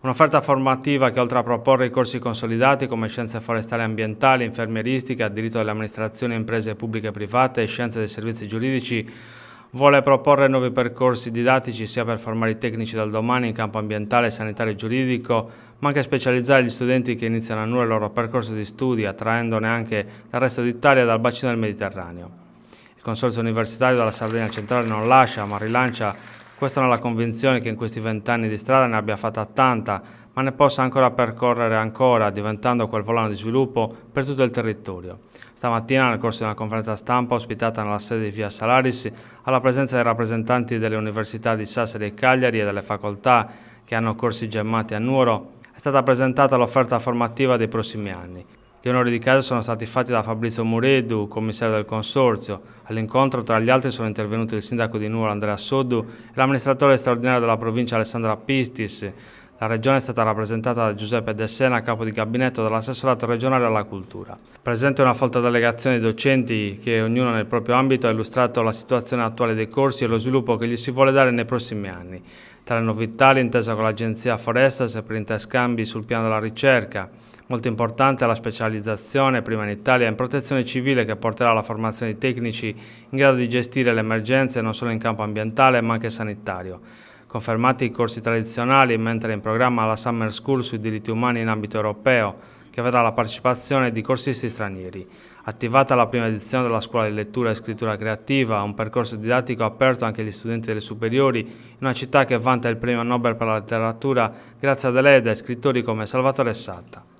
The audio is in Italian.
Un'offerta formativa che oltre a proporre i corsi consolidati come scienze forestali e ambientali, infermieristica, diritto delle amministrazioni, imprese pubbliche e private e scienze dei servizi giuridici, vuole proporre nuovi percorsi didattici sia per formare i tecnici dal domani in campo ambientale, sanitario e giuridico, ma anche specializzare gli studenti che iniziano a nulla il loro percorso di studi, attraendone anche dal resto d'Italia e dal bacino del Mediterraneo. Il Consorzio Universitario della Sardegna Centrale non lascia, ma rilancia questa non è la convinzione che in questi vent'anni di strada ne abbia fatta tanta, ma ne possa ancora percorrere ancora, diventando quel volano di sviluppo per tutto il territorio. Stamattina, nel corso di una conferenza stampa ospitata nella sede di Via Salaris, alla presenza dei rappresentanti delle università di Sassari e Cagliari e delle facoltà che hanno corsi gemmati a Nuoro, è stata presentata l'offerta formativa dei prossimi anni, gli onori di casa sono stati fatti da Fabrizio Muredu, commissario del Consorzio. All'incontro, tra gli altri, sono intervenuti il sindaco di Nuoro Andrea Soddu e l'amministratore straordinario della provincia Alessandra Pistis. La regione è stata rappresentata da Giuseppe De Sena, capo di gabinetto dell'assessorato regionale alla cultura. Presente una folta delegazione di docenti che ognuno nel proprio ambito ha illustrato la situazione attuale dei corsi e lo sviluppo che gli si vuole dare nei prossimi anni. Tra le novità l'intesa con l'agenzia Forestas per interscambi sul piano della ricerca, molto importante è la specializzazione prima in Italia in protezione civile che porterà alla formazione di tecnici in grado di gestire le emergenze non solo in campo ambientale ma anche sanitario confermati i corsi tradizionali mentre è in programma la Summer School sui diritti umani in ambito europeo che avrà la partecipazione di corsisti stranieri. Attivata la prima edizione della scuola di lettura e scrittura creativa, un percorso didattico aperto anche agli studenti delle superiori, in una città che vanta il premio Nobel per la letteratura grazie a delle e scrittori come Salvatore Satta.